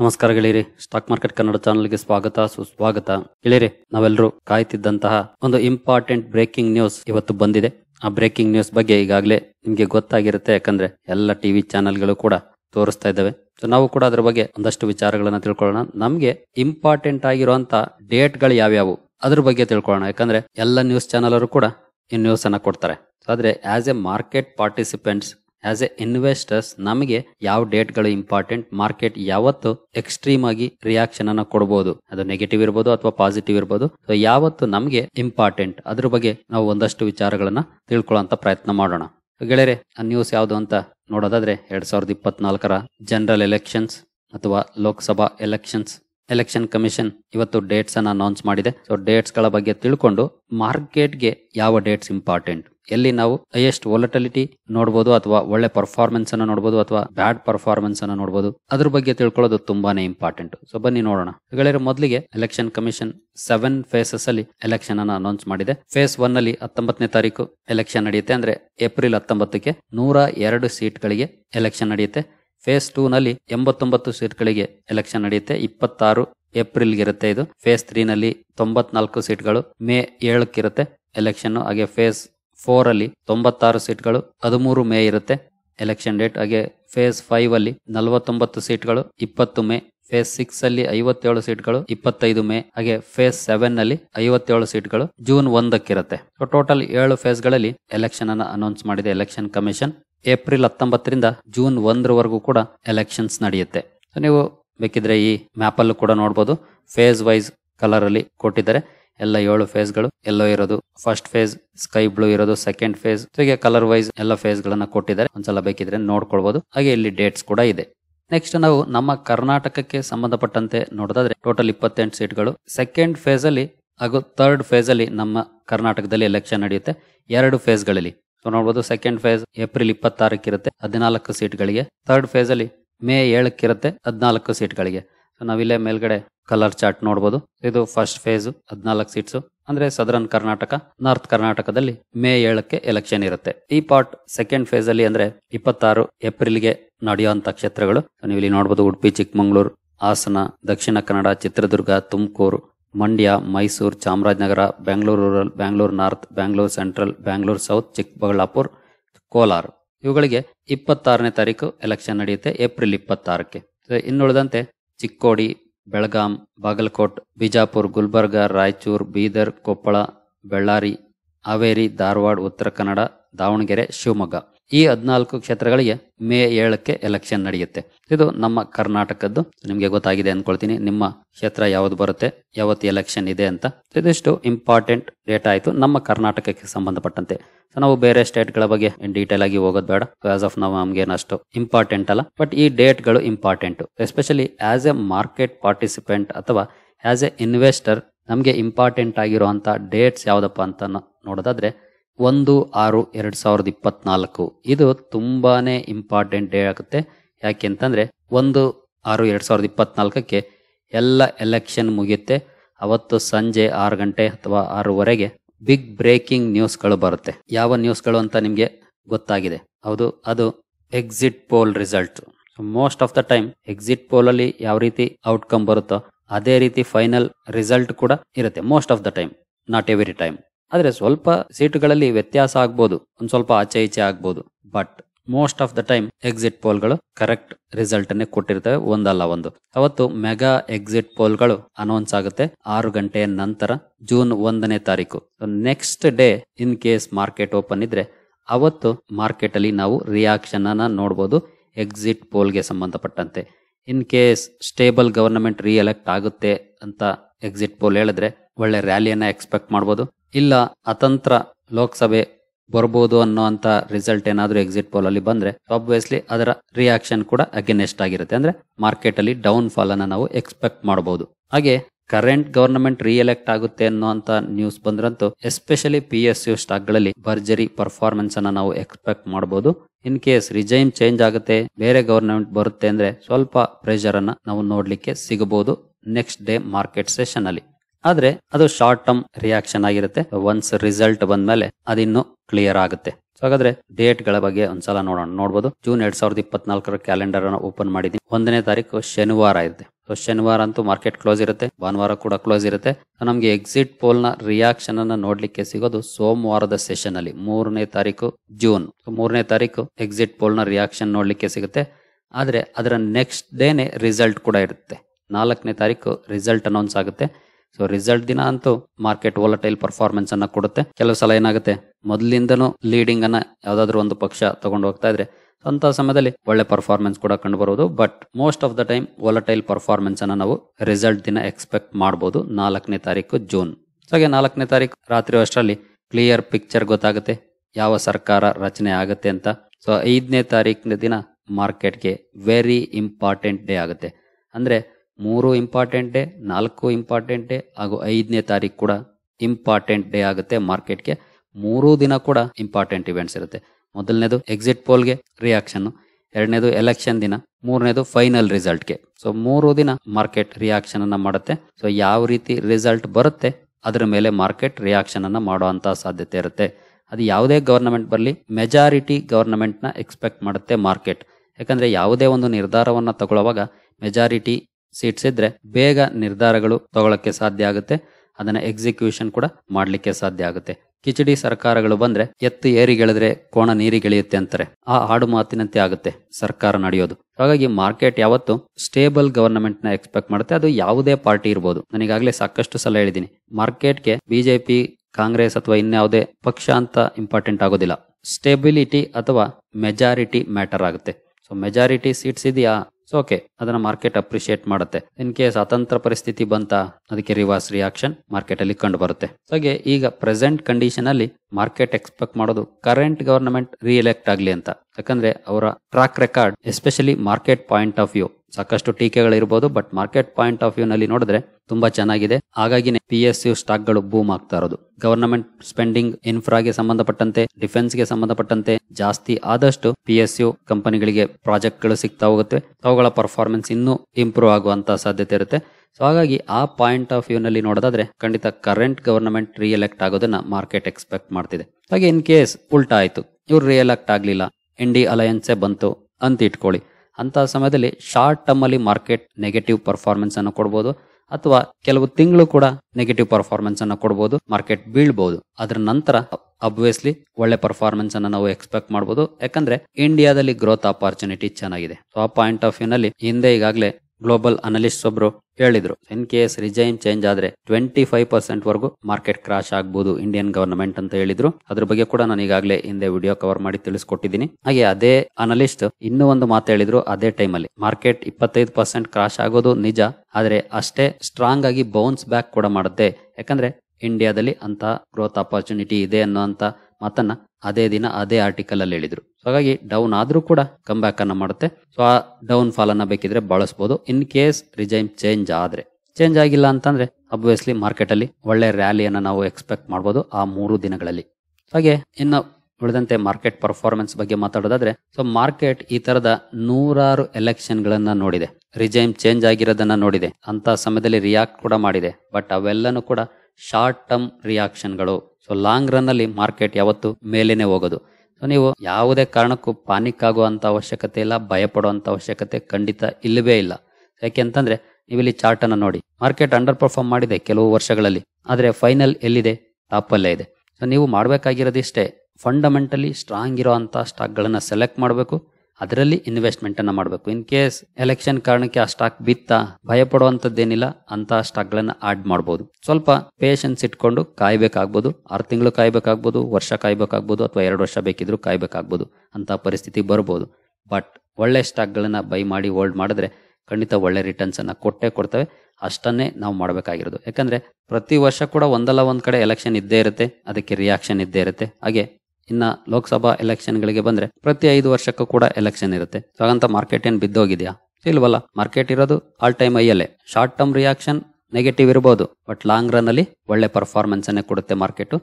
ನಮಸ್ಕಾರ ಗೆಳೆಯರಿ stock market Kannada ಗೆ ಸ್ವಾಗತ ಸುಸ್ವಾಗತ ಗೆಳೆಯರಿ ನಾವೆಲ್ಲರೂ ಕಾಯ್ತಿದ್ದಂತಹ ಒಂದು ಇಂಪಾರ್ಟೆಂಟ್ ಬ್ರೇಕಿಂಗ್ ನ್ಯೂಸ್ ಇವತ್ತು ಬಂದಿದೆ ಆ ಬ್ರೇಕಿಂಗ್ ನ್ಯೂಸ್ ಬಗ್ಗೆ ಈಗಾಗಲೇ ನಿಮಗೆ ಗೊತ್ತಾಗಿರುತ್ತೆ ಯಾಕಂದ್ರೆ ಎಲ್ಲ ಟಿವಿ ಗಳು ಕೂಡ ತೋರಿಸ್ತಾ ಇದ್ದಾವೆ ಸೊ ನಾವು ಕೂಡ ಅದ್ರ ಬಗ್ಗೆ ಒಂದಷ್ಟು ವಿಚಾರಗಳನ್ನ ತಿಳ್ಕೊಳ್ಳೋಣ ನಮಗೆ ಇಂಪಾರ್ಟೆಂಟ್ ಆಗಿರುವಂತಹ ಡೇಟ್ಗಳು ಯಾವ್ಯಾವು ಅದ್ರ ಬಗ್ಗೆ ತಿಳ್ಕೊಳ್ಳೋಣ ಯಾಕಂದ್ರೆ ಎಲ್ಲ ನ್ಯೂಸ್ ಚಾನಲ್ ಅವರು ಕೂಡ ಈ ನ್ಯೂಸ್ ಅನ್ನ ಕೊಡ್ತಾರೆ ಆದ್ರೆ as a market participants as a investors ನಮಗೆ ಯಾವ ಡೇಟ್ಗಳು ಇಂಪಾರ್ಟೆಂಟ್ ಮಾರ್ಕೆಟ್ ಯಾವತ್ತು ಎಕ್ಸ್ಟ್ರೀಮ್ ಆಗಿ ರಿಯಾಕ್ಷನ್ ಅನ್ನ ಕೊಡಬಹುದು ಅದು ನೆಗೆಟಿವ್ ಇರಬಹುದು ಅಥವಾ ಪಾಸಿಟಿವ್ ಇರಬಹುದು ಸೊ ಯಾವತ್ತು ನಮಗೆ ಇಂಪಾರ್ಟೆಂಟ್ ಅದ್ರ ಬಗ್ಗೆ ನಾವು ಒಂದಷ್ಟು ವಿಚಾರಗಳನ್ನ ತಿಳ್ಕೊಳ್ಳೋ ಪ್ರಯತ್ನ ಮಾಡೋಣ ಗೆಳೆಯರೆ ಆ ನ್ಯೂಸ್ ಯಾವುದು ಅಂತ ನೋಡೋದಾದ್ರೆ ಎರಡ್ ಸಾವಿರದ ಇಪ್ಪತ್ನಾಲ್ಕರ ಜನರಲ್ ಎಲೆಕ್ಷನ್ಸ್ ಅಥವಾ ಲೋಕಸಭಾ ಎಲೆಕ್ಷನ್ಸ್ ಎಲೆಕ್ಷನ್ ಕಮಿಷನ್ ಇವತ್ತು ಡೇಟ್ಸ್ ಅನ್ನ ಅನೌನ್ಸ್ ಮಾಡಿದೆ ಸೊ ಡೇಟ್ಸ್ ಗಳ ಬಗ್ಗೆ ತಿಳ್ಕೊಂಡು ಮಾರ್ಕೆಟ್ಗೆ ಯಾವ ಡೇಟ್ಸ್ ಇಂಪಾರ್ಟೆಂಟ್ ಎಲ್ಲಿ ನಾವು ಹೈಯೆಸ್ಟ್ ವೊಲಟಿಲಿಟಿ ನೋಡಬಹುದು ಅಥವಾ ಒಳ್ಳೆ ಪರ್ಫಾರ್ಮೆನ್ಸ್ ಅನ್ನು ನೋಡಬಹುದು ಅಥವಾ ಬ್ಯಾಡ್ ಪರ್ಫಾರ್ಮೆನ್ಸ್ ಅನ್ನು ನೋಡಬಹುದು ಅದ್ರ ಬಗ್ಗೆ ತಿಳ್ಕೊಳ್ಳೋದು ತುಂಬಾನೇ ಇಂಪಾರ್ಟೆಂಟ್ ಸೊ ಬನ್ನಿ ನೋಡೋಣ ಹೇಳಿದ್ರೆ ಮೊದಲಿಗೆ ಎಲೆಕ್ಷನ್ ಕಮಿಷನ್ ಸೆವೆನ್ ಫೇಸಸ್ ಅಲ್ಲಿ ಎಲೆಕ್ಷನ್ ಅನ್ನು ಅನೌನ್ಸ್ ಮಾಡಿದೆ ಫೇಸ್ ಒನ್ ಅಲ್ಲಿ ಹತ್ತೊಂಬತ್ತನೇ ತಾರೀಕು ಎಲೆಕ್ಷನ್ ನಡೆಯುತ್ತೆ ಅಂದ್ರೆ ಏಪ್ರಿಲ್ ಹತ್ತೊಂಬತ್ತಕ್ಕೆ ನೂರ ಎರಡು ಸೀಟ್ ಗಳಿಗೆ ಎಲೆಕ್ಷನ್ ನಡೆಯುತ್ತೆ ಫೇಸ್ ಟೂ ನಲ್ಲಿ ಎಂಬತ್ತೊಂಬತ್ತು ಸೀಟ್ಗಳಿಗೆ ಎಲೆಕ್ಷನ್ ನಡೆಯುತ್ತೆ ಇಪ್ಪತ್ತಾರು ಏಪ್ರಿಲ್ ಇರುತ್ತೆ ಇದು ಫೇಸ್ ತ್ರೀ ನಲ್ಲಿ ತೊಂಬತ್ನಾಲ್ಕು ಸೀಟ್ಗಳು ಮೇ ಏಳಕ್ಕಿರುತ್ತೆ ಎಲೆಕ್ಷನ್ ಹಾಗೆ ಫೇಸ್ ಫೋರ್ ಅಲ್ಲಿ ತೊಂಬತ್ತಾರು ಸೀಟ್ಗಳು ಹದಿಮೂರು ಮೇ ಇರುತ್ತೆ ಎಲೆಕ್ಷನ್ ಡೇಟ್ ಹಾಗೆ ಫೇಸ್ ಫೈವ್ ಅಲ್ಲಿ ನಲವತ್ತೊಂಬತ್ತು ಸೀಟ್ಗಳು ಇಪ್ಪತ್ತು ಮೇ ಫೇಸ್ ಸಿಕ್ಸ್ ಅಲ್ಲಿ ಐವತ್ತೇಳು ಸೀಟ್ಗಳು ಇಪ್ಪತ್ತೈದು ಮೇ ಹಾಗೆ ಫೇಸ್ ಸೆವೆನ್ ಅಲ್ಲಿ ಐವತ್ತೇಳು ಸೀಟ್ಗಳು ಜೂನ್ ಒಂದಕ್ಕಿರುತ್ತೆ ಟೋಟಲ್ ಏಳು ಫೇಸ್ ಗಳಲ್ಲಿ ಎಲೆಕ್ಷನ್ ಅನ್ನ ಅನೌನ್ಸ್ ಮಾಡಿದೆ ಎಲೆಕ್ಷನ್ ಕಮಿಷನ್ ಏಪ್ರಿಲ್ ಹತ್ತೊಂಬತ್ತರಿಂದ ಜೂನ್ ಒಂದರವರೆಗೂ ಕೂಡ ಎಲೆಕ್ಷನ್ಸ್ ನಡೆಯುತ್ತೆ ಸೊ ನೀವು ಬೇಕಿದ್ರೆ ಈ ಮ್ಯಾಪಲ್ಲೂ ಕೂಡ ನೋಡ್ಬೋದು ಫೇಸ್ ವೈಸ್ ಕಲರ್ ಅಲ್ಲಿ ಕೊಟ್ಟಿದ್ದಾರೆ ಎಲ್ಲ ಏಳು ಫೇಸ್ಗಳು ಎಲ್ಲೋ ಇರೋದು ಫಸ್ಟ್ ಫೇಸ್ ಸ್ಕೈ ಬ್ಲೂ ಇರೋದು ಸೆಕೆಂಡ್ ಫೇಸ್ ಹೀಗೆ ಕಲರ್ ವೈಸ್ ಎಲ್ಲ ಫೇಸ್ಗಳನ್ನ ಕೊಟ್ಟಿದ್ದಾರೆ ಒಂದ್ಸಲ ಬೇಕಿದ್ರೆ ನೋಡ್ಕೊಳ್ಬಹುದು ಹಾಗೆ ಇಲ್ಲಿ ಡೇಟ್ಸ್ ಕೂಡ ಇದೆ ನೆಕ್ಸ್ಟ್ ನಾವು ನಮ್ಮ ಕರ್ನಾಟಕಕ್ಕೆ ಸಂಬಂಧಪಟ್ಟಂತೆ ನೋಡೋದಾದ್ರೆ ಟೋಟಲ್ ಇಪ್ಪತ್ತೆಂಟು ಸೀಟ್ಗಳು ಸೆಕೆಂಡ್ ಫೇಸ್ ಅಲ್ಲಿ ಹಾಗೂ ಥರ್ಡ್ ಫೇಸ್ ಅಲ್ಲಿ ನಮ್ಮ ಕರ್ನಾಟಕದಲ್ಲಿ ಎಲೆಕ್ಷನ್ ನಡೆಯುತ್ತೆ ಎರಡು ಫೇಸ್ಗಳಲ್ಲಿ ಸೊ ನೋಡ್ಬೋದು ಸೆಕೆಂಡ್ ಫೇಸ್ ಏಪ್ರಿಲ್ ಇಪ್ಪತ್ತಾರಕ್ಕೆ ಇರುತ್ತೆ ಹದಿನಾಲ್ಕು ಗಳಿಗೆ ಥರ್ಡ್ ಫೇಸ್ ಅಲ್ಲಿ ಮೇ ಏಳಕ್ಕಿರುತ್ತೆ ಹದಿನಾಲ್ಕು ಗಳಿಗೆ ಸೊ ನಾವಿಲ್ಲೇ ಮೇಲ್ಗಡೆ ಕಲರ್ ಚಾರ್ಟ್ ನೋಡಬಹುದು ಇದು ಫಸ್ಟ್ ಫೇಸ್ ಹದಿನಾಲ್ಕು ಸೀಟ್ಸ್ ಅಂದ್ರೆ ಸದರನ್ ಕರ್ನಾಟಕ ನಾರ್ತ್ ಕರ್ನಾಟಕದಲ್ಲಿ ಮೇ ಏಳಕ್ಕೆ ಎಲೆಕ್ಷನ್ ಇರುತ್ತೆ ಈ ಪಾರ್ಟ್ ಸೆಕೆಂಡ್ ಫೇಸ್ ಅಲ್ಲಿ ಅಂದ್ರೆ ಇಪ್ಪತ್ತಾರು ಗೆ ನಡೆಯುವಂತ ಕ್ಷೇತ್ರಗಳು ನೀವು ಇಲ್ಲಿ ನೋಡಬಹುದು Udupi Chikkamagaluru Hassan Dakshina Kannada Chitradurga Tumakuru Mandya Mysuru Chamarajanagar Bengaluru rural Bangalore north Bangalore central Bangalore south Chikkaballapur Kolar ಇವುಗಳಿಗೆ ಇಪ್ಪತ್ತಾರನೇ ತಾರೀಕು ಎಲೆಕ್ಷನ್ ನಡೆಯುತ್ತೆ ಏಪ್ರಿಲ್ ಇಪ್ಪತ್ತಾರಕ್ಕೆ ಇನ್ನುಳಿದಂತೆ ಚಿಕ್ಕೋಡಿ ಬೆಳಗಾಂ ಬಾಗಲಕೋಟ್ ಬಿಜಾಪುರ್ ಗುಲ್ಬರ್ಗ ರಾಯಚೂರು ಬೀದರ್ ಕೊಪ್ಪಳ ಬಳ್ಳಾರಿ ಹಾವೇರಿ ಧಾರವಾಡ ಉತ್ತರ ಕನ್ನಡ ದಾವಣಗೆರೆ ಶಿವಮೊಗ್ಗ ಈ ಹದಿನಾಲ್ಕು ಕ್ಷೇತ್ರಗಳಿಗೆ ಮೇ ಏಳಕ್ಕೆ ಎಲೆಕ್ಷನ್ ನಡೆಯುತ್ತೆ ಇದು ನಮ್ಮ ಕರ್ನಾಟಕದ್ದು ನಿಮಗೆ ಗೊತ್ತಾಗಿದೆ ಅನ್ಕೊಳ್ತೀನಿ ನಿಮ್ಮ ಕ್ಷೇತ್ರ ಯಾವ್ದು ಬರುತ್ತೆ ಯಾವತ್ತು ಎಲೆಕ್ಷನ್ ಇದೆ ಅಂತ ಇದಿಷ್ಟು ಇಂಪಾರ್ಟೆಂಟ್ ಡೇಟಾ ಆಯಿತು ನಮ್ಮ ಕರ್ನಾಟಕಕ್ಕೆ ಸಂಬಂಧಪಟ್ಟಂತೆ ಸೊ ನಾವು ಬೇರೆ ಸ್ಟೇಟ್ಗಳ ಬಗ್ಗೆ ಡೀಟೇಲ್ ಆಗಿ ಹೋಗೋದು ಬೇಡ ಆಸ್ ಆಫ್ ನಾವು ನಮ್ಗೆ ಇಂಪಾರ್ಟೆಂಟ್ ಅಲ್ಲ ಬಟ್ ಈ ಡೇಟ್ಗಳು important especially as a market participant ಅಥವಾ ಆಸ್ ಎ ಇನ್ವೆಸ್ಟರ್ ನಮಗೆ ಇಂಪಾರ್ಟೆಂಟ್ ಆಗಿರುವಂಥ ಡೇಟ್ಸ್ ಯಾವುದಪ್ಪ ಅಂತ ನೋಡೋದಾದ್ರೆ ಒಂದು ಆರು ಎರಡು ಸಾವಿರದ ಇಪ್ಪತ್ನಾಲ್ಕು ಇದು ತುಂಬಾನೇ ಇಂಪಾರ್ಟೆಂಟ್ ಡೇ ಆಗುತ್ತೆ ಯಾಕೆಂತಂದ್ರೆ ಒಂದು ಆರು ಎರಡು ಸಾವಿರದ ಇಪ್ಪತ್ನಾಲ್ಕಕ್ಕೆ ಎಲ್ಲ ಎಲೆಕ್ಷನ್ ಮುಗಿಯುತ್ತೆ ಅವತ್ತು ಸಂಜೆ ಆರು ಗಂಟೆ ಅಥವಾ ಆರೂವರೆಗೆ ಬಿಗ್ ಬ್ರೇಕಿಂಗ್ ನ್ಯೂಸ್ಗಳು ಬರುತ್ತೆ ಯಾವ ನ್ಯೂಸ್ಗಳು ಅಂತ ನಿಮಗೆ ಗೊತ್ತಾಗಿದೆ ಹೌದು ಅದು exit poll result most of the time exit poll ಅಲ್ಲಿ ಯಾವ ರೀತಿ ಔಟ್ಕಮ್ ಬರುತ್ತೋ ಅದೇ ರೀತಿ ಫೈನಲ್ ರಿಸಲ್ಟ್ ಕೂಡ ಇರುತ್ತೆ most of the time not every time ಆದರೆ ಸ್ವಲ್ಪ ಸೀಟುಗಳಲ್ಲಿ ವ್ಯತ್ಯಾಸ ಆಗ್ಬೋದು ಒಂದು ಸ್ವಲ್ಪ ಆಚೆ ಈಚೆ ಆಗ್ಬೋದು but most of the time exit ಪೋಲ್ಗಳು ಕರೆಕ್ಟ್ ರಿಸಲ್ಟ್ ಅನ್ನೇ ಕೊಟ್ಟಿರ್ತವೆ ಒಂದಲ್ಲ ಒಂದು ಅವತ್ತು ಮೆಗಾ ಎಕ್ಸಿಟ್ ಪೋಲ್ಗಳು ಅನೌನ್ಸ್ ಆಗುತ್ತೆ ಆರು ಗಂಟೆಯ ನಂತರ ಜೂನ್ ಒಂದನೇ ತಾರೀಕು next day in case market open ಇದ್ರೆ ಅವತ್ತು ಮಾರ್ಕೆಟ್ ಅಲ್ಲಿ ನಾವು ರಿಯಾಕ್ಷನ್ ಅನ್ನ ನೋಡಬಹುದು ಎಕ್ಸಿಟ್ ಪೋಲ್ಗೆ ಸಂಬಂಧಪಟ್ಟಂತೆ in case stable government elect ಆಗುತ್ತೆ ಅಂತ ಎಕ್ಸಿಟ್ ಪೋಲ್ ಹೇಳಿದ್ರೆ ಒಳ್ಳೆ ರ್ಯಾಲಿಯನ್ನ ಎಕ್ಸ್ಪೆಕ್ಟ್ ಮಾಡಬಹುದು ಇಲ್ಲ ಅತಂತ್ರ ಲೋಕಸಭೆ ಬರ್ಬೋದು ಅನ್ನೋಂತ ರಿಸಲ್ಟ್ ಏನಾದರೂ ಎಕ್ಸಿಟ್ ಪೋಲ್ ಅಲ್ಲಿ ಬಂದ್ರೆ ಆಬ್ವಿಯಸ್ಲಿ ಅದರ ರಿಯಾಕ್ಷನ್ ಕೂಡ ಅಗೇನೆಸ್ಟ್ ಆಗಿರುತ್ತೆ ಅಂದ್ರೆ ಮಾರ್ಕೆಟ್ ಅಲ್ಲಿ ಡೌನ್ ಫಾಲ್ ಅನ್ನ ನಾವು ಎಕ್ಸ್ಪೆಕ್ಟ್ ಮಾಡಬಹುದು ಹಾಗೆ ಕರೆಂಟ್ ಗವರ್ನಮೆಂಟ್ ರಿಎಲೆಕ್ಟ್ ಆಗುತ್ತೆ ಅನ್ನೋಂತ ನ್ಯೂಸ್ ಬಂದ್ರಂತೂ especially P S U stock ಗಳಲ್ಲಿ ಭರ್ಜರಿ ಪರ್ಫಾರ್ಮೆನ್ಸ್ ಅನ್ನ ನಾವು ಎಕ್ಸ್ಪೆಕ್ಟ್ ಮಾಡಬಹುದು ಇನ್ ಕೇಸ್ ರಿಜೈಮ್ ಚೇಂಜ್ ಆಗುತ್ತೆ ಬೇರೆ ಗವರ್ನಮೆಂಟ್ ಬರುತ್ತೆ ಅಂದ್ರೆ ಸ್ವಲ್ಪ ಪ್ರೆಷರ್ ಅನ್ನ ನಾವು ನೋಡ್ಲಿಕ್ಕೆ ಸಿಗಬಹುದು ನೆಕ್ಸ್ಟ್ ಡೇ ಮಾರ್ಕೆಟ್ ಸೆಷನ್ ಅಲ್ಲಿ ಆದ್ರೆ ಅದು ಶಾರ್ಟ್ ಟರ್ಮ್ ರಿಯಾಕ್ಷನ್ ಆಗಿರುತ್ತೆ ಒನ್ಸ್ ರಿಸಲ್ಟ್ ಬಂದ್ಮೇಲೆ ಅದಿನ್ನು ಕ್ಲಿಯರ್ ಆಗುತ್ತೆ ಸೊ ಹಾಗಾದ್ರೆ ಡೇಟ್ ಗಳ ಬಗ್ಗೆ ಒಂದ್ಸಲ ನೋಡೋಣ ನೋಡಬಹುದು ಜೂನ್ ಎರಡ್ ಸಾವಿರದ ಇಪ್ಪತ್ನಾಲ್ಕರ ಕ್ಯಾಲೆಂಡರ್ ಅನ್ನು ಓಪನ್ ಮಾಡಿದ್ದೀನಿ ಒಂದನೇ ತಾರೀಕು ಶನಿವಾರ ಇದೆ ಸೊ ಶನಿವಾರ ಅಂತೂ ಮಾರ್ಕೆಟ್ ಕ್ಲೋಸ್ ಇರುತ್ತೆ ಭಾನುವಾರ ಕೂಡ ಕ್ಲೋಸ್ ಇರುತ್ತೆ ನಮ್ಗೆ ಎಕ್ಸಿಟ್ ಪೋಲ್ ನ ರಿಯಾಕ್ಷನ್ ಅನ್ನ ನೋಡ್ಲಿಕ್ಕೆ ಸಿಗೋದು ಸೋಮವಾರದ ಸೆಷನ್ ಅಲ್ಲಿ ಮೂರನೇ ತಾರೀಕು ಜೂನ್ ಮೂರನೇ ತಾರೀಕು ಎಕ್ಸಿಟ್ ಪೋಲ್ ನ ರಿಯಾಕ್ಷನ್ ನೋಡ್ಲಿಕ್ಕೆ ಸಿಗುತ್ತೆ ಆದ್ರೆ ಅದರ ನೆಕ್ಸ್ಟ್ ಡೇನೆ ರಿಸಲ್ಟ್ ಕೂಡ ಇರುತ್ತೆ ನಾಲ್ಕನೇ ತಾರೀಕು ರಿಸಲ್ಟ್ ಅನೌನ್ಸ್ ಆಗುತ್ತೆ ಸೊ ರಿಸಲ್ಟ್ ದಿನ ಅಂತೂ ಮಾರ್ಕೆಟ್ ವೋಲಟೈಲ್ ಪರ್ಫಾರ್ಮೆನ್ಸ್ ಅನ್ನ ಕೊಡುತ್ತೆ ಕೆಲವು ಸಲ ಏನಾಗುತ್ತೆ ಮೊದಲಿಂದನೂ ಲೀಡಿಂಗ್ ಅನ್ನ ಯಾವ್ದಾದ್ರು ಒಂದು ಪಕ್ಷ ತಗೊಂಡು ಹೋಗ್ತಾ ಇದ್ರೆ ಅಂತ ಸಮಯದಲ್ಲಿ ಒಳ್ಳೆ ಪರ್ಫಾರ್ಮೆನ್ಸ್ ಕೂಡ ಕಂಡು ಬರುವುದು but most of the time volatile performance ಅನ್ನ ನಾವು ರಿಸಲ್ಟ್ ದಿನ ಎಕ್ಸ್ಪೆಕ್ಟ್ ಮಾಡಬಹುದು ನಾಲ್ಕನೇ ತಾರೀಕು ಜೂನ್ ಸೊ ಹಾಗೆ ನಾಲ್ಕನೇ ತಾರೀಕು ರಾತ್ರಿ ಅಷ್ಟರಲ್ಲಿ ಕ್ಲಿಯರ್ ಪಿಕ್ಚರ್ ಗೊತ್ತಾಗುತ್ತೆ ಯಾವ ಸರ್ಕಾರ ರಚನೆ ಆಗುತ್ತೆ ಅಂತ ಸೊ ಐದನೇ ತಾರೀಕಿನ ದಿನ ಮಾರ್ಕೆಟ್ಗೆ ವೆರಿ ಇಂಪಾರ್ಟೆಂಟ್ ಡೇ ಆಗುತ್ತೆ ಅಂದ್ರೆ ಮೂರು ಇಂಪಾರ್ಟೆಂಟ್ ಡೇ ನಾಲ್ಕು ಇಂಪಾರ್ಟೆಂಟ್ ಡೇ ಹಾಗೂ ಐದನೇ ತಾರೀಕು ಕೂಡ ಇಂಪಾರ್ಟೆಂಟ್ ಡೇ ಆಗುತ್ತೆ ಮಾರ್ಕೆಟ್ಗೆ ಮೂರು ದಿನ ಕೂಡ ಇಂಪಾರ್ಟೆಂಟ್ ಇವೆಂಟ್ಸ್ ಇರುತ್ತೆ ಮೊದಲನೇದು ಎಕ್ಸಿಟ್ ಪೋಲ್ಗೆ ರಿಯಾಕ್ಷನ್ ಎರಡನೇದು ಎಲೆಕ್ಷನ್ ದಿನ ಮೂರನೇದು ಫೈನಲ್ ರಿಸಲ್ಟ್ಗೆ ಸೊ ಮೂರು ದಿನ ಮಾರ್ಕೆಟ್ ರಿಯಾಕ್ಷನ್ ಅನ್ನ ಮಾಡುತ್ತೆ ಸೊ ಯಾವ ರೀತಿ ರಿಸಲ್ಟ್ ಬರುತ್ತೆ ಅದರ ಮೇಲೆ ಮಾರ್ಕೆಟ್ ರಿಯಾಕ್ಷನ್ ಅನ್ನ ಮಾಡುವಂತಹ ಸಾಧ್ಯತೆ ಇರುತ್ತೆ ಅದು ಯಾವುದೇ ಗವರ್ನಮೆಂಟ್ ಬರಲಿ ಮೆಜಾರಿಟಿ ಗವರ್ನಮೆಂಟ್ನ ಎಕ್ಸ್ಪೆಕ್ಟ್ ಮಾಡುತ್ತೆ ಮಾರ್ಕೆಟ್ ಯಾಕಂದ್ರೆ ಯಾವುದೇ ಒಂದು ನಿರ್ಧಾರವನ್ನ ತಗೊಳ್ಳುವಾಗ ಮೆಜಾರಿಟಿ ಸೀಟ್ಸ್ ಇದ್ರೆ ಬೇಗ ನಿರ್ಧಾರಗಳು ತಗೊಳಕ್ಕೆ ಸಾಧ್ಯ ಆಗುತ್ತೆ ಅದನ್ನ ಎಕ್ಸಿಕ್ಯೂಷನ್ ಕೂಡ ಮಾಡಲಿಕ್ಕೆ ಸಾಧ್ಯ ಆಗುತ್ತೆ ಕಿಚಡಿ ಸರ್ಕಾರಗಳು ಬಂದ್ರೆ ಎತ್ತು ಏರಿಗೆಳೆದ್ರೆ ಕೋಣ ನೀರಿಗೆಳೆಯುತ್ತೆ ಅಂತಾರೆ ಆ ಹಾಡು ಮಾತಿನಂತೆ ಆಗುತ್ತೆ ಸರ್ಕಾರ ನಡೆಯೋದು ಹಾಗಾಗಿ ಮಾರ್ಕೆಟ್ ಯಾವತ್ತು ಸ್ಟೇಬಲ್ ಗವರ್ನಮೆಂಟ್ ನ ಎಕ್ಸ್ಪೆಕ್ಟ್ ಮಾಡುತ್ತೆ ಅದು ಯಾವುದೇ ಪಾರ್ಟಿ ಇರ್ಬೋದು ನನಗಾಗಲೇ ಸಾಕಷ್ಟು ಸಲ ಹೇಳಿದ್ದೀನಿ ಮಾರ್ಕೆಟ್ಗೆ ಬಿಜೆಪಿ ಕಾಂಗ್ರೆಸ್ ಅಥವಾ ಇನ್ಯಾವುದೇ ಪಕ್ಷ ಅಂತ ಇಂಪಾರ್ಟೆಂಟ್ ಆಗೋದಿಲ್ಲ ಸ್ಟೆಬಿಲಿಟಿ ಅಥವಾ ಮೆಜಾರಿಟಿ ಮ್ಯಾಟರ್ ಆಗುತ್ತೆ ಸೊ ಮೆಜಾರಿಟಿ ಸೀಟ್ಸ್ ಇದೆಯಾ ಸೊ ಓಕೆ ಅದನ್ನ ಮಾರ್ಕೆಟ್ ಅಪ್ರಿಶಿಯೇಟ್ ಮಾಡುತ್ತೆ ಇನ್ ಕೇಸ್ ಅತಂತ್ರ ಪರಿಸ್ಥಿತಿ ಬಂತ ಅದಕ್ಕೆ ರಿವರ್ಸ್ ರಿಯಾಕ್ಷನ್ ಮಾರ್ಕೆಟ್ ಅಲ್ಲಿ ಕಂಡು ಬರುತ್ತೆ ಹಾಗೆ ಈಗ ಪ್ರೆಸೆಂಟ್ ಕಂಡೀಷನ್ ಅಲ್ಲಿ ಮಾರ್ಕೆಟ್ ಎಕ್ಸ್ಪೆಕ್ಟ್ ಮಾಡೋದು ಕರೆಂಟ್ ಗವರ್ನಮೆಂಟ್ ರಿಎಲೆಕ್ಟ್ ಆಗ್ಲಿ ಅಂತ ಯಾಕಂದ್ರೆ ಅವರ track record especially market point of view ಸಾಕಷ್ಟು ಟೀಕೆಗಳಿರ್ಬೋದು but market point of view ನಲ್ಲಿ ನೋಡಿದ್ರೆ ತುಂಬಾ ಚೆನ್ನಾಗಿದೆ ಹಾಗಾಗಿ ಪಿ ಎಸ್ ಯು ಸ್ಟಾಕ್ ಗಳು ಬೂಮ್ ಆಗ್ತಾ ಇರೋದು ಗವರ್ನಮೆಂಟ್ ಸ್ಪೆಂಡಿಂಗ್ ಇನ್ಫ್ರಾಗೆ ಸಂಬಂಧಪಟ್ಟಂತೆ ಡಿಫೆನ್ಸ್ ಗೆ ಸಂಬಂಧಪಟ್ಟಂತೆ ಜಾಸ್ತಿ ಆದಷ್ಟು ಪಿ ಎಸ್ ಯು ಕಂಪನಿಗಳಿಗೆ ಪ್ರಾಜೆಕ್ಟ್ ಗಳು ಸಿಗ್ತಾ ಹೋಗುತ್ತೆ ಅವುಗಳ ಪರ್ಫಾರ್ಮೆನ್ಸ್ ಇನ್ನೂ ಇಂಪ್ರೂವ್ ಆಗುವಂತಹ ಸಾಧ್ಯತೆ ಇರುತ್ತೆ ಸೊ ಹಾಗಾಗಿ ಆ ಪಾಯಿಂಟ್ ಆಫ್ ವ್ಯೂ ನಲ್ಲಿ ನೋಡೋದಾದ್ರೆ ಖಂಡಿತ ಕರೆಂಟ್ ಗವರ್ನಮೆಂಟ್ ಎಲೆಕ್ಟ್ ಆಗೋದನ್ನ ಮಾರ್ಕೆಟ್ ಎಕ್ಸ್ಪೆಕ್ಟ್ ಮಾಡ್ತಿದೆ ಹಾಗೆ ಇನ್ ಕೇಸ್ ಉಲ್ಟಾ ಆಯ್ತು ಇವ್ರು ರಿಯಲೆಕ್ಟ್ ಆಗ್ಲಿಲ್ಲ ಎನ್ ಡಿ ಅಲಯನ್ಸೇ ಬಂತು ಅಂತ ಇಟ್ಕೊಳ್ಳಿ ಅಂತಹ ಸಮಯದಲ್ಲಿ ಶಾರ್ಟ್ ಟರ್ಮ್ ಅಲ್ಲಿ ಮಾರ್ಕೆಟ್ ನೆಗೆಟಿವ್ ಪರ್ಫಾರ್ಮೆನ್ಸ್ ಅನ್ನು ಕೊಡಬಹುದು ಅಥವಾ ಕೆಲವು ತಿಂಗಳು ಕೂಡ ನೆಗೆಟಿವ್ ಪರ್ಫಾರ್ಮೆನ್ಸ್ ಅನ್ನು ಕೊಡಬಹುದು ಮಾರ್ಕೆಟ್ ಬೀಳ್ಬಹುದು ಅದರ ನಂತರ ಅಬ್ವಿಯಸ್ಲಿ ಒಳ್ಳೆ ಪರ್ಫಾರ್ಮೆನ್ಸ್ ಅನ್ನು ನಾವು ಎಕ್ಸ್ಪೆಕ್ಟ್ ಮಾಡಬಹುದು ಯಾಕಂದ್ರೆ ಇಂಡಿಯಾದಲ್ಲಿ ಗ್ರೋತ್ ಆಪರ್ಚುನಿಟಿ ಚೆನ್ನಾಗಿದೆ ಸೊ ಆ ಪಾಯಿಂಟ್ ಆಫ್ ವ್ಯೂ ನಲ್ಲಿ ಹಿಂದೆ ಈಗಾಗಲೇ ಗ್ಲೋಬಲ್ ಅನಲಿಸ್ಟ್ ಒಬ್ರು ಹೇಳಿದ್ರು ಇನ್ ಕೇಸ್ ರಿಜೈಮ್ ಚೇಂಜ್ ಆದ್ರೆ ಟ್ವೆಂಟಿ ಫೈವ್ ಪರ್ಸೆಂಟ್ ವರೆಗೂ ಮಾರ್ಕೆಟ್ ಕ್ರಾಶ್ ಆಗಬಹುದು ಇಂಡಿಯನ್ ಗವರ್ನಮೆಂಟ್ ಅಂತ ಹೇಳಿದ್ರು ಅದ್ರ ಬಗ್ಗೆ ಕೂಡ ನಾನು ಈಗಾಗಲೇ ಹಿಂದೆ ವಿಡಿಯೋ ಕವರ್ ಮಾಡಿ ತಿಳಿಸ್ಕೊಟ್ಟಿದ್ದೀನಿ ಹಾಗೆ ಅದೇ ಅನಲಿಸ್ಟ್ ಇನ್ನೂ ಒಂದು ಮಾತು ಹೇಳಿದ್ರು ಅದೇ ಟೈಮ್ ಅಲ್ಲಿ ಮಾರ್ಕೆಟ್ ಇಪ್ಪತ್ತೈದು ಪರ್ಸೆಂಟ್ ಕ್ರಾಶ್ ಆಗೋದು ನಿಜ ಆದ್ರೆ ಅಷ್ಟೇ ಸ್ಟ್ರಾಂಗ್ ಆಗಿ ಬೌನ್ಸ್ ಬ್ಯಾಕ್ ಕೂಡ ಮಾಡುತ್ತೆ ಯಾಕಂದ್ರೆ ಇಂಡಿಯಾದಲ್ಲಿ ಅಂತ ಗ್ರೋತ್ ಅಪರ್ಚುನಿಟಿ ಇದೆ ಅನ್ನೋ ಮಾತನ್ನ ಅದೇ ದಿನ ಅದೇ ಆರ್ಟಿಕಲ್ ಅಲ್ಲಿ ಹೇಳಿದ್ರು ಸೊ ಹಾಗಾಗಿ ಡೌನ್ ಆದ್ರೂ ಕೂಡ ಕಮ್ ಬ್ಯಾಕ್ ಅನ್ನ ಮಾಡುತ್ತೆ ಸೊ ಆ ಡೌನ್ ಫಾಲ್ ಅನ್ನ ಬೇಕಿದ್ರೆ ಬಳಸಬಹುದು ಇನ್ ಕೇಸ್ ರಿಜೈಮ್ ಚೇಂಜ್ ಆದ್ರೆ ಚೇಂಜ್ ಆಗಿಲ್ಲ ಅಂತಂದ್ರೆ ಅಬ್ವಿಯಸ್ಲಿ ಮಾರ್ಕೆಟ್ ಅಲ್ಲಿ ಒಳ್ಳೆ ರ್ಯಾಲಿಯನ್ನು ನಾವು ಎಕ್ಸ್ಪೆಕ್ಟ್ ಮಾಡಬಹುದು ಆ ಮೂರು ದಿನಗಳಲ್ಲಿ ಹಾಗೆ ಇನ್ನು ಉಳಿದಂತೆ ಮಾರ್ಕೆಟ್ ಪರ್ಫಾರ್ಮೆನ್ಸ್ ಬಗ್ಗೆ ಮಾತಾಡೋದಾದ್ರೆ ಸೊ ಮಾರ್ಕೆಟ್ ಈ ತರದ ನೂರಾರು ಎಲೆಕ್ಷನ್ ಗಳನ್ನ ನೋಡಿದೆ ರಿಜೈಮ್ ಚೇಂಜ್ ಆಗಿರೋದನ್ನ ನೋಡಿದೆ ಅಂತ ಸಮಯದಲ್ಲಿ ರಿಯಾಕ್ಟ್ ಕೂಡ ಮಾಡಿದೆ ಬಟ್ ಅವೆಲ್ಲನೂ ಕೂಡ ಶಾರ್ಟ್ ಟರ್ಮ್ ರಿಯಾಕ್ಷನ್ಗಳು ಸೊ ಲಾಂಗ್ ರನ್ ಅಲ್ಲಿ ಮಾರ್ಕೆಟ್ ಯಾವತ್ತು ಮೇಲೇನೆ ಹೋಗೋದು ಸೊ ನೀವು ಯಾವುದೇ ಕಾರಣಕ್ಕೂ ಪಾನಿಕ್ ಆಗುವಂತ ಅವಶ್ಯಕತೆ ಇಲ್ಲ ಭಯಪಡುವಂತ ಅವಶ್ಯಕತೆ ಖಂಡಿತ ಇಲ್ಲವೇ ಇಲ್ಲ ಯಾಕೆಂತಂದ್ರೆ ನೀವಿಲ್ಲಿ ಚಾರ್ಟ್ ಅನ್ನು ನೋಡಿ ಮಾರ್ಕೆಟ್ ಅಂಡರ್ ಪರ್ಫಾರ್ಮ್ ಮಾಡಿದೆ ಕೆಲವು ವರ್ಷಗಳಲ್ಲಿ ಆದರೆ ಫೈನಲ್ ಎಲ್ಲಿದೆ ಟಾಪ್ ಅಲ್ಲೇ ಇದೆ ಸೊ ನೀವು ಮಾಡಬೇಕಾಗಿರೋದಿಷ್ಟೇ ಫಂಡಮೆಂಟಲಿ ಸ್ಟ್ರಾಂಗ್ ಇರೋ ಅಂಥ ಸ್ಟಾಕ್ಗಳನ್ನು ಸೆಲೆಕ್ಟ್ ಮಾಡಬೇಕು ಅದರಲ್ಲಿ ಇನ್ವೆಸ್ಟ್ಮೆಂಟನ್ನು ಮಾಡಬೇಕು ಇನ್ ಕೇಸ್ ಎಲೆಕ್ಷನ್ ಕಾರಣಕ್ಕೆ ಆ ಸ್ಟಾಕ್ ಬಿತ್ತ ಭಯ ಪಡುವಂಥದ್ದೇನಿಲ್ಲ ಅಂತಹ ಸ್ಟಾಕ್ಗಳನ್ನು ಆಡ್ ಮಾಡ್ಬೋದು ಸ್ವಲ್ಪ ಪೇಷನ್ಸ್ ಇಟ್ಕೊಂಡು ಕಾಯ್ಬೇಕಾಗ್ಬಹುದು ಆರು ತಿಂಗಳು ಕಾಯ್ಬೇಕಾಗ್ಬಹುದು ವರ್ಷ ಕಾಯ್ಬೇಕಾಗ್ಬಹುದು ಅಥವಾ ಎರಡು ವರ್ಷ ಬೇಕಿದ್ರು ಕಾಯ್ಬೇಕಾಗ್ಬಹುದು ಅಂತ ಪರಿಸ್ಥಿತಿ ಬರ್ಬೋದು ಬಟ್ ಒಳ್ಳೆ ಸ್ಟಾಕ್ಗಳನ್ನು ಬೈ ಮಾಡಿ ಹೋಲ್ಡ್ ಮಾಡಿದ್ರೆ ಖಂಡಿತ ಒಳ್ಳೆ ರಿಟರ್ನ್ಸನ್ನು ಕೊಟ್ಟೇ ಕೊಡ್ತವೆ ಅಷ್ಟನ್ನೇ ನಾವು ಮಾಡಬೇಕಾಗಿರೋದು ಯಾಕಂದರೆ ಪ್ರತಿ ವರ್ಷ ಕೂಡ ಒಂದಲ್ಲ ಒಂದು ಕಡೆ ಎಲೆಕ್ಷನ್ ಇದ್ದೇ ಇರುತ್ತೆ ಅದಕ್ಕೆ ರಿಯಾಕ್ಷನ್ ಇದ್ದೇ ಇರುತ್ತೆ ಹಾಗೆ ಇನ್ನ ಲೋಕಸಭಾ ಎಲೆಕ್ಷನ್ಗಳಿಗೆ ಬಂದ್ರೆ ಪ್ರತಿ ಐದು ವರ್ಷಕ್ಕೂ ಕೂಡ ಎಲೆಕ್ಷನ್ ಇರುತ್ತೆ ಸೊ ಹಾಗಂತ ಮಾರ್ಕೆಟ್ ಏನ್ ಬಿದ್ದೋಗಿದೆಯಾ ಇಲ್ವಲ್ಲ ಮಾರ್ಕೆಟ್ ಇರೋದು ಆಲ್ ಟೈಮ್ ಐಯಲ್ಲೇ ಶಾರ್ಟ್ ಟರ್ಮ್ ರಿಯಾಕ್ಷನ್ ನೆಗೆಟಿವ್ ಇರಬಹುದು ಬಟ್ ಲಾಂಗ್ ರನ್ ಅಲ್ಲಿ ಒಳ್ಳೆ ಪರ್ಫಾರ್ಮೆನ್ಸ್ ಅನ್ನೇ ಕೊಡುತ್ತೆ ಮಾರ್ಕೆಟ್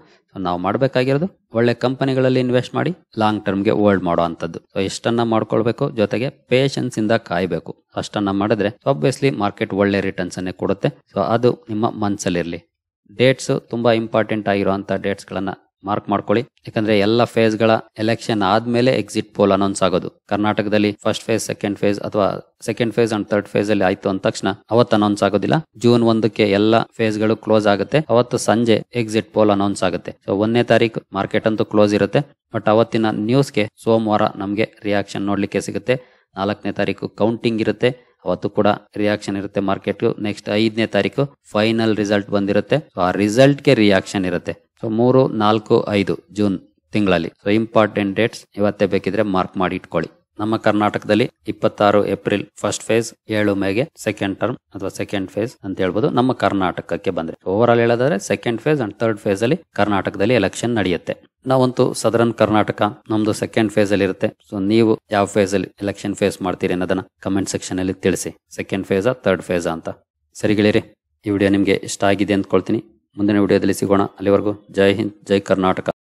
ನಾವು ಮಾಡಬೇಕಾಗಿರೋದು ಒಳ್ಳೆ ಕಂಪನಿಗಳಲ್ಲಿ ಇನ್ವೆಸ್ಟ್ ಮಾಡಿ ಲಾಂಗ್ ಟರ್ಮ್ ಗೆ ಹೋಲ್ಡ್ ಮಾಡೋ ಅಂತದ್ದು ಸೊ ಎಷ್ಟನ್ನ ಮಾಡ್ಕೊಳ್ಬೇಕು ಜೊತೆಗೆ ಪೇಷನ್ಸ್ ಇಂದ ಕಾಯಬೇಕು ಅಷ್ಟನ್ನ ಮಾಡಿದ್ರೆ ಆಬ್ವಿಯಸ್ಲಿ ಮಾರ್ಕೆಟ್ ಒಳ್ಳೆ ರಿಟರ್ನ್ಸ್ ಅನ್ನೇ ಕೊಡುತ್ತೆ ಸೊ ಅದು ನಿಮ್ಮ ಮನ್ಸಲ್ಲಿರಲಿ ಡೇಟ್ಸ್ ತುಂಬಾ ಇಂಪಾರ್ಟೆಂಟ್ ಆಗಿರುವಂತಹ ಡೇಟ್ಸ್ ಗಳನ್ನ ಮಾರ್ಕ್ ಮಾಡ್ಕೊಳ್ಳಿ ಯಾಕಂದ್ರೆ ಎಲ್ಲ ಫೇಸ್ ಗಳ ಎಲೆಕ್ಷನ್ ಆದ್ಮೇಲೆ ಎಕ್ಸಿಟ್ ಪೋಲ್ ಅನೌನ್ಸ್ ಆಗೋದು ಕರ್ನಾಟಕದಲ್ಲಿ ಫಸ್ಟ್ ಫೇಸ್ ಸೆಕೆಂಡ್ ಫೇಸ್ ಅಥವಾ second phase and third phase ಅಲ್ಲಿ ಆಯ್ತು ಅಂದ ತಕ್ಷಣ ಅವತ್ತು ಅನೌನ್ಸ್ ಆಗೋದಿಲ್ಲ ಜೂನ್ ಒಂದಕ್ಕೆ ಎಲ್ಲ ಫೇಸ್ ಗಳು ಕ್ಲೋಸ್ ಆಗುತ್ತೆ ಅವತ್ತು ಸಂಜೆ ಎಕ್ಸಿಟ್ ಪೋಲ್ ಅನೌನ್ಸ್ ಆಗುತ್ತೆ ಸೊ ಒಂದನೇ ತಾರೀಕು ಮಾರ್ಕೆಟ್ ಅಂತೂ ಕ್ಲೋಸ್ ಇರುತ್ತೆ ಬಟ್ ಅವತ್ತಿನ ನ್ಯೂಸ್ಗೆ ಸೋಮವಾರ ನಮಗೆ ರಿಯಾಕ್ಷನ್ ನೋಡ್ಲಿಕ್ಕೆ ಸಿಗುತ್ತೆ ನಾಲ್ಕನೇ ತಾರೀಕು ಕೌಂಟಿಂಗ್ ಇರುತ್ತೆ ಅವತ್ತು ಕೂಡ ರಿಯಾಕ್ಷನ್ ಇರುತ್ತೆ ಮಾರ್ಕೆಟ್ ನೆಕ್ಸ್ಟ್ ಐದನೇ ತಾರೀಕು ಫೈನಲ್ ರಿಸಲ್ಟ್ ಬಂದಿರುತ್ತೆ ಆ ರಿಸಲ್ಟ್ ಗೆ ರಿಯಾಕ್ಷನ್ ಇರುತ್ತೆ ಸೊ ಮೂರು ನಾಲ್ಕು ಐದು ಜೂನ್ ತಿಂಗಳಲ್ಲಿ ಸೊ ಇಂಪಾರ್ಟೆಂಟ್ ಡೇಟ್ಸ್ ಇವತ್ತೇ ಬೇಕಿದ್ರೆ ಮಾರ್ಕ್ ಮಾಡಿ ಇಟ್ಕೊಳ್ಳಿ ನಮ್ಮ ಕರ್ನಾಟಕದಲ್ಲಿ ಇಪ್ಪತ್ತಾರು ಏಪ್ರಿಲ್ ಫಸ್ಟ್ ಫೇಸ್ ಏಳು ಮೇಗೆ ಸೆಕೆಂಡ್ ಟರ್ಮ್ ಅಥವಾ ಸೆಕೆಂಡ್ ಫೇಸ್ ಅಂತ ಹೇಳ್ಬೋದು ನಮ್ಮ ಕರ್ನಾಟಕಕ್ಕೆ ಬಂದ್ರೆ ಓವರ್ ಆಲ್ ಹೇಳೋದಾದ್ರೆ second phase and third phase ಅಲ್ಲಿ ಕರ್ನಾಟಕದಲ್ಲಿ ಎಲೆಕ್ಷನ್ ನಡೆಯುತ್ತೆ ನಾವಂತೂ ಸದರನ್ ಕರ್ನಾಟಕ ನಮ್ದು ಸೆಕೆಂಡ್ ಫೇಸ್ ಅಲ್ಲಿ ಇರುತ್ತೆ ಸೊ ನೀವು ಯಾವ ಫೇಸ್ ಅಲ್ಲಿ ಎಲೆಕ್ಷನ್ ಫೇಸ್ ಮಾಡ್ತೀರಿ ಅನ್ನೋದನ್ನ ಕಮೆಂಟ್ ಸೆಕ್ಷನ್ ಅಲ್ಲಿ ತಿಳಿಸಿ ಸೆಕೆಂಡ್ ಫೇಸಾ ಥರ್ಡ್ ಫೇಸಾ ಅಂತ ಸರಿಗಳಿರಿ ಈ ವಿಡಿಯೋ ನಿಮಗೆ ಇಷ್ಟ ಆಗಿದೆ ಅಂದ್ಕೊಳ್ತೀನಿ ಮುಂದಿನ ವಿಡಿಯೋದಲ್ಲಿ ಸಿಗೋಣ ಅಲ್ಲಿವರೆಗೂ ಜೈ ಹಿಂದ್ ಜೈ ಕರ್ನಾಟಕ